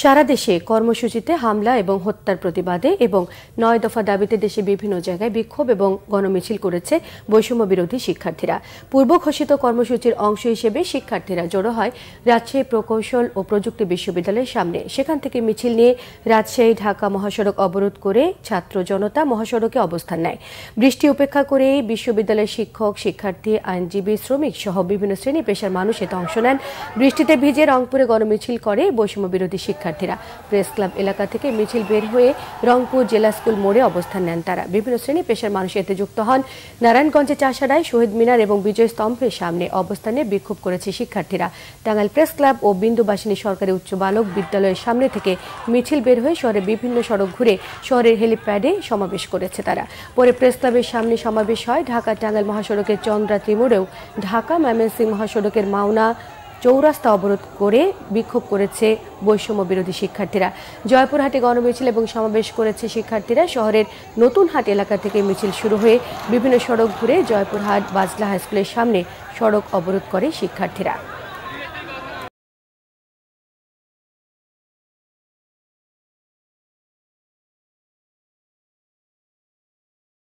সারা দেশে কর্মসূচিতে হামলা এবং হত্যার প্রতিবাদে এবং নয় দফা দাবিতে দেশে বিভিন্ন জায়গায় বিক্ষোভ এবং গণমিছিল করেছে বৈষম্য বিরোধী শিক্ষার্থীরা পূর্ব ঘোষিত কর্মসূচির অংশ হিসেবে শিক্ষার্থীরা জড়ো হয় রাজশাহী প্রকৌশল ও প্রযুক্তি বিশ্ববিদ্যালয়ের সামনে সেখান থেকে মিছিল নিয়ে রাজশাহী ঢাকা মহাসড়ক অবরোধ করে ছাত্র জনতা মহাসড়কে অবস্থান নেয় বৃষ্টি উপেক্ষা করে বিশ্ববিদ্যালয়ের শিক্ষক শিক্ষার্থী আইনজীবী শ্রমিক সহ বিভিন্ন শ্রেণী পেশার মানুষ এতে অংশ নেন বৃষ্টিতে ভিজে রংপুরে গণমিছিল করে বৈষম্য বিরোধী শিক্ষা শিক্ষার্থীরা প্রেস ক্লাব এলাকা থেকে মিছিল বের হয়ে রংপুর জেলা স্কুল মোড়ে অবস্থান নেন তারা বিভিন্ন শ্রেণী পেশার মানুষ এতে যুক্ত হন নারায়ণগঞ্জে চাষাড়ায় শহীদ মিনার এবং বিজয় স্তম্ভের সামনে অবস্থানে বিক্ষোভ করেছে শিক্ষার্থীরা টাঙ্গাইল প্রেস ক্লাব ও বিন্দুবাসিনী সরকারি উচ্চ বালক বিদ্যালয়ের সামনে থেকে মিছিল বের হয়ে শহরের বিভিন্ন সড়ক ঘুরে শহরের হেলিপ্যাডে সমাবেশ করেছে তারা পরে প্রেস ক্লাবের সামনে সমাবেশ হয় ঢাকা টাঙ্গাইল মহাসড়কের চন্দ্রা ত্রিমোড়েও ঢাকা ময়মনসিংহ মহাসড়কের মাওনা চৌরাস্তা অবরোধ করে বিক্ষোভ করেছে বৈষম্য বিরোধী শিক্ষার্থীরা জয়পুরহাটে গণমিছিল এবং সমাবেশ করেছে শিক্ষার্থীরা শহরের নতুন হাট এলাকা থেকে মিছিল শুরু হয়ে বিভিন্ন সড়ক ঘুরে জয়পুরহাট বাজলা হাইস্কুলের সামনে সড়ক অবরোধ করে শিক্ষার্থীরা